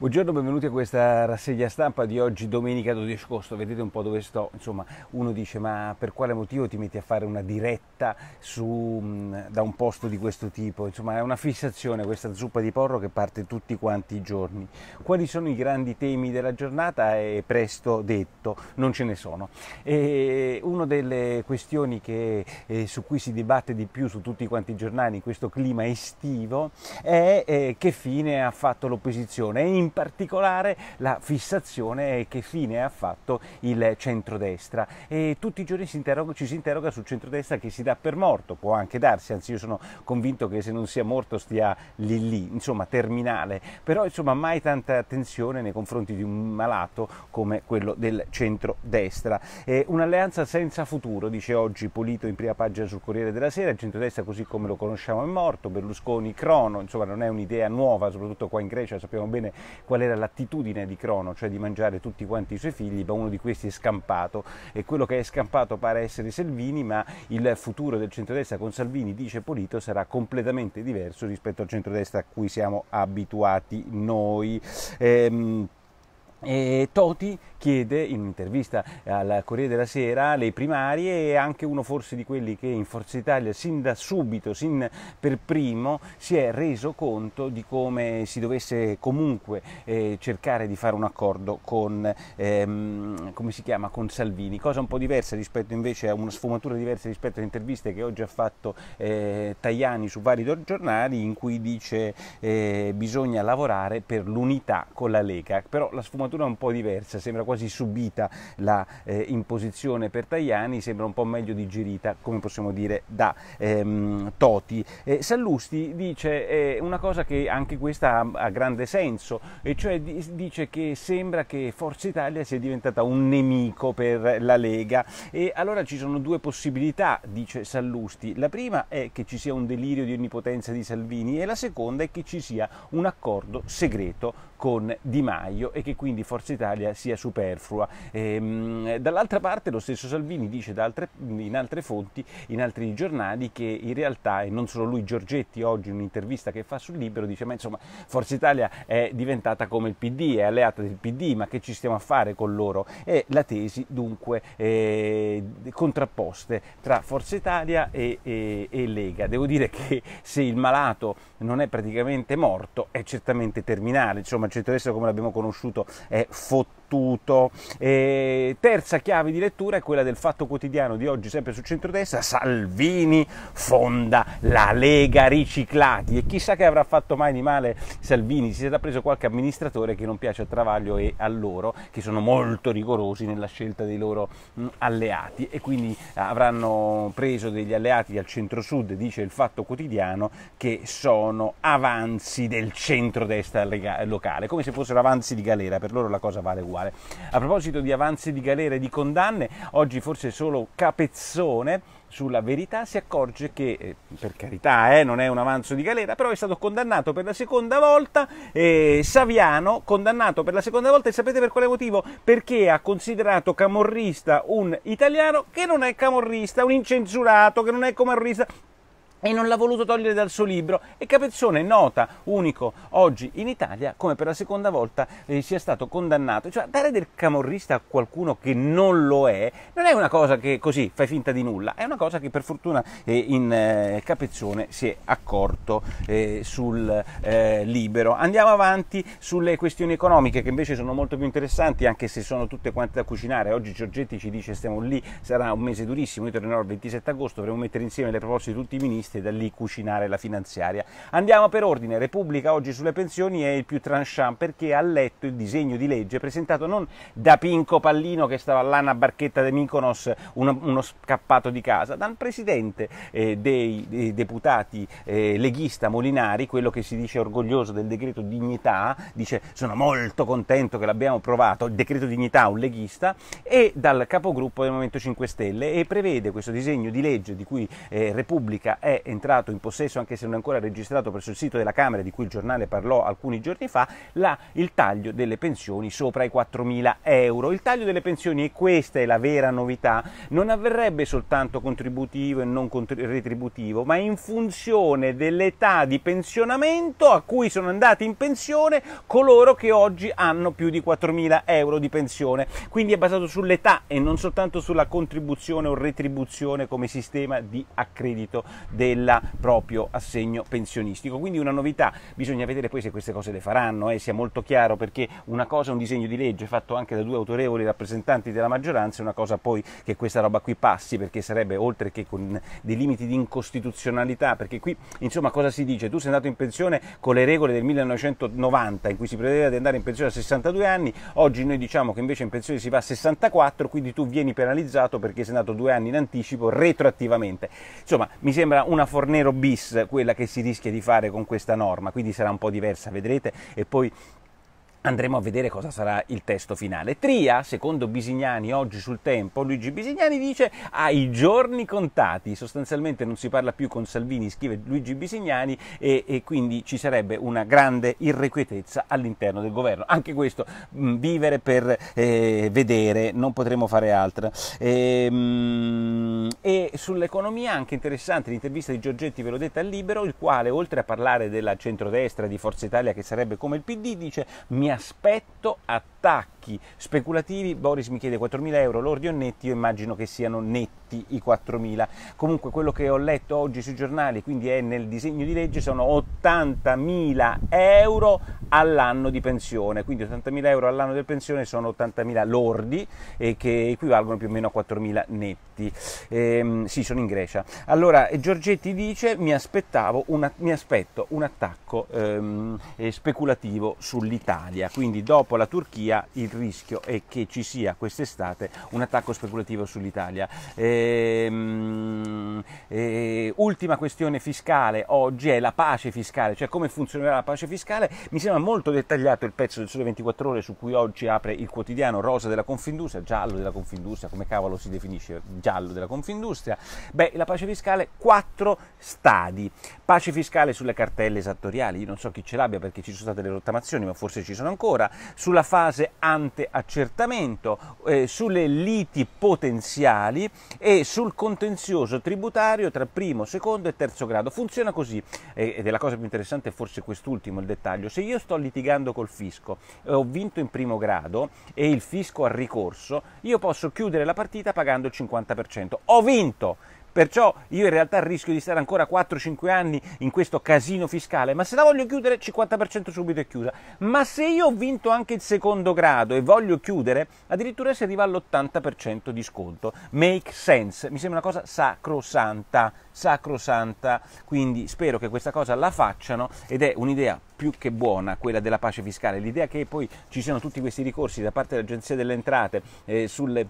Buongiorno, benvenuti a questa rassegna stampa di oggi domenica 12 agosto, vedete un po' dove sto, insomma uno dice ma per quale motivo ti metti a fare una diretta su, da un posto di questo tipo, insomma è una fissazione questa zuppa di porro che parte tutti quanti i giorni. Quali sono i grandi temi della giornata è presto detto, non ce ne sono. E una delle questioni che, eh, su cui si dibatte di più su tutti quanti i giornali in questo clima estivo è eh, che fine ha fatto l'opposizione particolare la fissazione che fine ha fatto il centrodestra e tutti i giorni si ci si interroga sul centrodestra che si dà per morto, può anche darsi, anzi io sono convinto che se non sia morto stia lì lì, insomma terminale, però insomma mai tanta attenzione nei confronti di un malato come quello del centrodestra. Eh, un'alleanza senza futuro, dice oggi Polito in prima pagina sul Corriere della Sera, il centrodestra così come lo conosciamo è morto, Berlusconi crono, insomma non è un'idea nuova, soprattutto qua in Grecia sappiamo bene qual era l'attitudine di Crono, cioè di mangiare tutti quanti i suoi figli, ma uno di questi è scampato e quello che è scampato pare essere Salvini, ma il futuro del centrodestra con Salvini, dice Polito, sarà completamente diverso rispetto al centrodestra a cui siamo abituati noi. Ehm, e Toti chiede in un'intervista al Corriere della Sera le primarie e anche uno forse di quelli che in Forza Italia sin da subito, sin per primo, si è reso conto di come si dovesse comunque eh, cercare di fare un accordo con, ehm, chiama, con, Salvini, cosa un po' diversa rispetto invece a una sfumatura diversa rispetto alle interviste che oggi ha fatto eh, Tajani su vari giornali in cui dice eh, bisogna lavorare per l'unità con la Lega, però la sfumatura sfumatura un po' diversa, sembra quasi subita la eh, imposizione per Tajani, sembra un po' meglio digerita, come possiamo dire, da ehm, Toti. Eh, Sallusti dice eh, una cosa che anche questa ha, ha grande senso, e cioè di, dice che sembra che Forza Italia sia diventata un nemico per la Lega e allora ci sono due possibilità, dice Sallusti. La prima è che ci sia un delirio di onnipotenza di Salvini e la seconda è che ci sia un accordo segreto con Di Maio e che quindi Forza Italia sia superflua. E, ehm, dall'altra parte lo stesso Salvini dice altre, in altre fonti, in altri giornali, che in realtà, e non solo lui, Giorgetti oggi in un'intervista che fa sul Libero dice ma insomma Forza Italia è diventata come il PD, è alleata del PD, ma che ci stiamo a fare con loro? E la tesi dunque eh, contrapposte tra Forza Italia e, e, e Lega. Devo dire che se il malato non è praticamente morto, è certamente terminale, insomma il centrodestra come l'abbiamo conosciuto è fottuto battuto. E terza chiave di lettura è quella del fatto quotidiano di oggi, sempre su centrodestra, Salvini fonda la Lega Riciclati e chissà che avrà fatto mai di male Salvini, si sarà preso qualche amministratore che non piace a Travaglio e a loro, che sono molto rigorosi nella scelta dei loro mm, alleati e quindi avranno preso degli alleati al centro-sud, dice il Fatto Quotidiano, che sono avanzi del centrodestra locale, come se fossero avanzi di galera, per loro la cosa vale uguale attuale. A proposito di avanzi di galera e di condanne, oggi forse solo Capezzone sulla verità si accorge che, eh, per carità, eh, non è un avanzo di galera, però è stato condannato per la seconda volta eh, Saviano, condannato per la seconda volta e sapete per quale motivo? Perché ha considerato camorrista un italiano che non è camorrista, un incensurato, che non è camorrista, e non l'ha voluto togliere dal suo libro e Capezzone nota unico oggi in Italia come per la seconda volta eh, sia stato condannato cioè dare del camorrista a qualcuno che non lo è non è una cosa che così fai finta di nulla è una cosa che per fortuna eh, in eh, Capezzone si è accorto eh, sul eh, libero andiamo avanti sulle questioni economiche che invece sono molto più interessanti anche se sono tutte quante da cucinare oggi Giorgetti ci dice stiamo lì sarà un mese durissimo io tornerò il 27 agosto dovremo mettere insieme le proposte di tutti i ministri interviste e da lì cucinare la finanziaria. Andiamo per ordine, Repubblica oggi sulle pensioni è il più tranchant perché ha letto il disegno di legge presentato non da Pinco Pallino che stava là una barchetta di Mykonos, uno, uno, scappato di casa, dal presidente eh, dei, dei, deputati eh, leghista Molinari, quello che si dice orgoglioso del decreto dignità, dice sono molto contento che l'abbiamo provato, il decreto dignità un leghista, e dal capogruppo del Movimento 5 Stelle e prevede questo disegno di legge di cui eh, Repubblica è entrato in possesso, anche se non è ancora registrato presso il sito della Camera, di cui il giornale parlò alcuni giorni fa, la, il taglio delle pensioni sopra i 4.000 euro. Il taglio delle pensioni, e questa è la vera novità, non avverrebbe soltanto contributivo e non contri- retributivo, ma in funzione dell'età di pensionamento a cui sono andati in pensione coloro che oggi hanno più di 4.000 euro di pensione. Quindi è basato sull'età e non soltanto sulla contribuzione o retribuzione come sistema di accredito dei del proprio assegno pensionistico. Quindi una novità, bisogna vedere poi se queste cose le faranno, eh, sia molto chiaro perché una cosa è un disegno di legge fatto anche da due autorevoli rappresentanti della maggioranza, è una cosa poi che questa roba qui passi perché sarebbe oltre che con dei limiti di incostituzionalità, perché qui insomma cosa si dice? Tu sei andato in pensione con le regole del 1990 in cui si prevedeva di andare in pensione a 62 anni, oggi noi diciamo che invece in pensione si va a 64, quindi tu vieni penalizzato perché sei andato due anni in anticipo retroattivamente. Insomma, mi sembra una una Fornero bis quella che si rischia di fare con questa norma, quindi sarà un po' diversa, vedrete, e poi andremo a vedere cosa sarà il testo finale. Tria, secondo Bisignani, oggi sul tempo, Luigi Bisignani dice ha i giorni contati, sostanzialmente non si parla più con Salvini, scrive Luigi Bisignani e, e quindi ci sarebbe una grande irrequietezza all'interno del governo. Anche questo, mh, mm, vivere per eh, vedere, non potremo fare altro. E, ehm, mh, e sull'economia anche interessante l'intervista di Giorgetti, ve l'ho detta, al Libero, il quale oltre a parlare della centrodestra di Forza Italia che sarebbe come il PD, dice mi aspetto attacchi speculativi. Boris mi chiede 4.000 euro, lordi o netti, io immagino che siano netti i 4.000. Comunque quello che ho letto oggi sui giornali, quindi è nel disegno di legge, sono 80.000 euro all'anno di pensione, quindi 80.000 euro all'anno di pensione sono 80.000 lordi e che equivalgono più o meno a 4.000 netti. Ehm, sì, sono in Grecia. Allora, Giorgetti dice mi, aspettavo una, mi aspetto un attacco ehm, eh, speculativo sull'Italia media, quindi dopo la Turchia il rischio è che ci sia quest'estate un attacco speculativo sull'Italia. Ehm, eh, ultima questione fiscale oggi è la pace fiscale, cioè come funzionerà la pace fiscale. Mi sembra molto dettagliato il pezzo del Sole 24 Ore su cui oggi apre il quotidiano rosa della Confindustria, giallo della Confindustria, come cavolo si definisce giallo della Confindustria. Beh, la pace fiscale, quattro stadi. Pace fiscale sulle cartelle esattoriali, io non so chi ce l'abbia perché ci sono state le rottamazioni, ma forse ci sono mancano ancora, sulla fase anteaccertamento, eh, sulle liti potenziali e sul contenzioso tributario tra primo, secondo e terzo grado. Funziona così, eh, ed è la cosa più interessante forse quest'ultimo il dettaglio, se io sto litigando col fisco e eh, ho vinto in primo grado e il fisco ha ricorso, io posso chiudere la partita pagando il 50%. Ho vinto! Perciò io in realtà rischio di stare ancora 4-5 anni in questo casino fiscale, ma se la voglio chiudere 50% subito è chiusa. Ma se io ho vinto anche il secondo grado e voglio chiudere, addirittura si arriva all'80% di sconto. Make sense, mi sembra una cosa sacrosanta, sacrosanta. Quindi spero che questa cosa la facciano ed è un'idea più che buona quella della pace fiscale. L'idea che poi ci siano tutti questi ricorsi da parte dell'Agenzia delle Entrate eh, sulle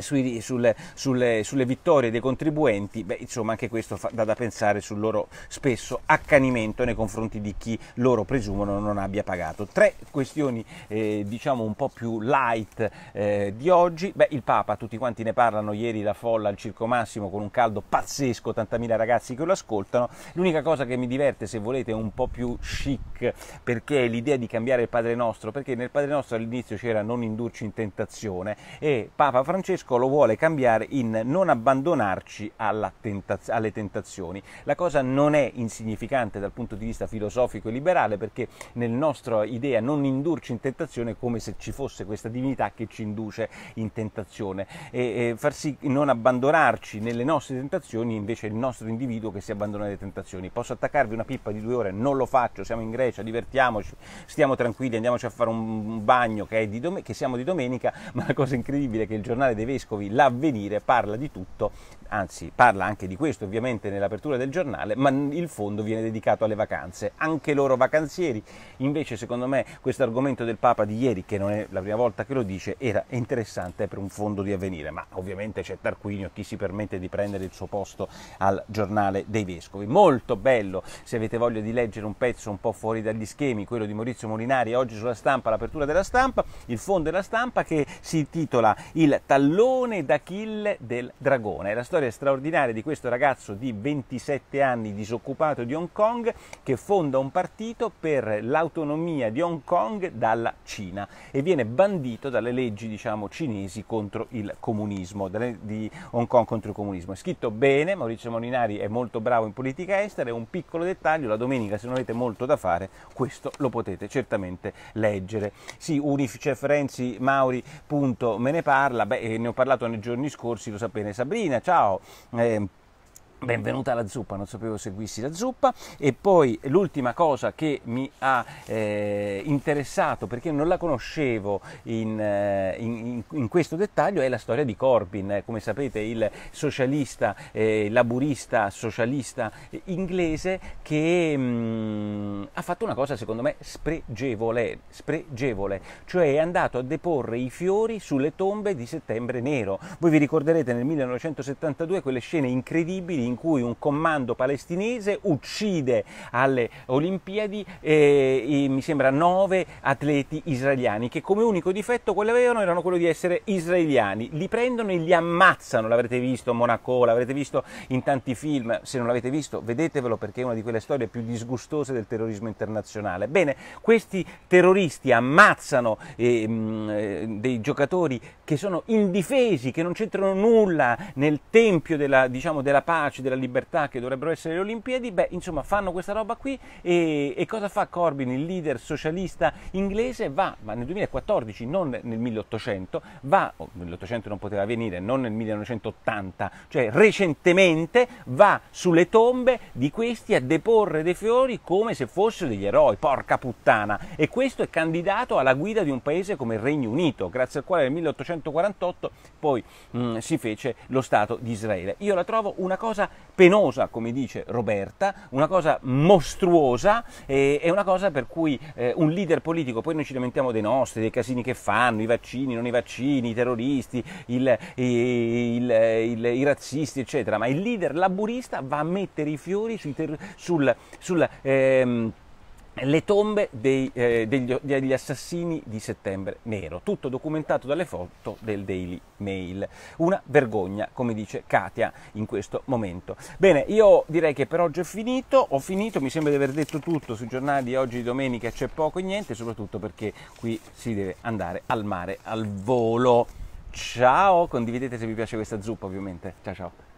sui, sulle, sulle, sulle, vittorie dei contribuenti, beh, insomma anche questo dà da pensare sul loro spesso accanimento nei confronti di chi loro presumono non abbia pagato. Tre questioni eh, diciamo un po' più light eh, di oggi, beh, il Papa, tutti quanti ne parlano ieri la folla al Circo Massimo con un caldo pazzesco, 80.000 ragazzi che lo ascoltano, l'unica cosa che mi diverte se volete è un po' più chic perché è l'idea di cambiare il Padre Nostro, perché nel Padre Nostro all'inizio c'era non indurci in tentazione e Papa Francesco Francesco lo vuole cambiare in non abbandonarci tentaz alle tentazioni. La cosa non è insignificante dal punto di vista filosofico e liberale perché nel nostro idea non indurci in tentazione è come se ci fosse questa divinità che ci induce in tentazione e, e far sì non abbandonarci nelle nostre tentazioni invece è il nostro individuo che si abbandona alle tentazioni. Posso attaccarvi una pippa di due ore? Non lo faccio, siamo in Grecia, divertiamoci, stiamo tranquilli, andiamoci a fare un bagno che, che siamo di domenica, ma la cosa incredibile è che il giornale dei Vescovi, l'avvenire parla di tutto, anzi parla anche di questo ovviamente nell'apertura del giornale, ma il fondo viene dedicato alle vacanze, anche loro vacanzieri. Invece secondo me questo argomento del Papa di ieri, che non è la prima volta che lo dice, era interessante per un fondo di avvenire, ma ovviamente c'è Tarquinio, chi si permette di prendere il suo posto al giornale dei Vescovi. Molto bello, se avete voglia di leggere un pezzo un po' fuori dagli schemi, quello di Maurizio Molinari, oggi sulla stampa, l'apertura della stampa, il fondo della stampa che si intitola Il tallone tallone d'Achille del dragone. È la storia straordinaria di questo ragazzo di 27 anni disoccupato di Hong Kong che fonda un partito per l'autonomia di Hong Kong dalla Cina e viene bandito dalle leggi diciamo, cinesi contro il comunismo, di Hong Kong contro il comunismo. È scritto bene, Maurizio Molinari è molto bravo in politica estera è un piccolo dettaglio, la domenica se non avete molto da fare questo lo potete certamente leggere. Sì, Unifice Renzi Mauri, punto, me ne parla, beh, ne ho ho parlato nei giorni scorsi, lo sa bene Sabrina, ciao. Eh, Benvenuta alla zuppa, non sapevo seguissi la zuppa. E poi l'ultima cosa che mi ha eh, interessato, perché non la conoscevo in, eh, in, in, questo dettaglio, è la storia di Corbyn, eh, come sapete il socialista, eh, laburista, socialista inglese che... Mh, mm, ha fatto una cosa secondo me spregevole, spregevole, cioè è andato a deporre i fiori sulle tombe di Settembre Nero. Voi vi ricorderete nel 1972 quelle scene incredibili in cui un comando palestinese uccide alle Olimpiadi, eh, i, mi sembra, nove atleti israeliani che come unico difetto quelli avevano erano quello di essere israeliani. Li prendono e li ammazzano, l'avrete visto a Monaco, l'avrete visto in tanti film, se non l'avete visto vedetevelo perché è una di quelle storie più disgustose del terrorismo internazionale. Bene, questi terroristi ammazzano eh, mh, mm, eh, dei giocatori che sono indifesi, che non c'entrano nulla nel tempio della, diciamo, della, pace, della libertà che dovrebbero essere le Olimpiadi, beh, insomma, fanno questa roba qui e, e cosa fa Corbyn, il leader socialista inglese? Va, ma nel 2014, non nel 1800, va, oh, 1800 non poteva venire, non nel 1980, cioè recentemente va sulle tombe di questi a deporre dei fiori come se fosse rosso degli eroi, porca puttana, e questo è candidato alla guida di un paese come il Regno Unito, grazie al quale nel 1848 poi mh, mm, si fece lo Stato di Israele. Io la trovo una cosa penosa, come dice Roberta, una cosa mostruosa, eh, è una cosa per cui eh, un leader politico, poi noi ci lamentiamo dei nostri, dei casini che fanno, i vaccini, non i vaccini, i terroristi, il, il, il, i razzisti, eccetera, ma il leader laburista va a mettere i fiori sui sul... sul ehm, le tombe dei, eh, degli, degli, assassini di settembre nero, tutto documentato dalle foto del Daily Mail. Una vergogna, come dice Katia in questo momento. Bene, io direi che per oggi è finito, ho finito, mi sembra di aver detto tutto sui giornali di oggi di domenica, c'è poco e niente, soprattutto perché qui si deve andare al mare al volo. Ciao, condividete se vi piace questa zuppa ovviamente. Ciao ciao.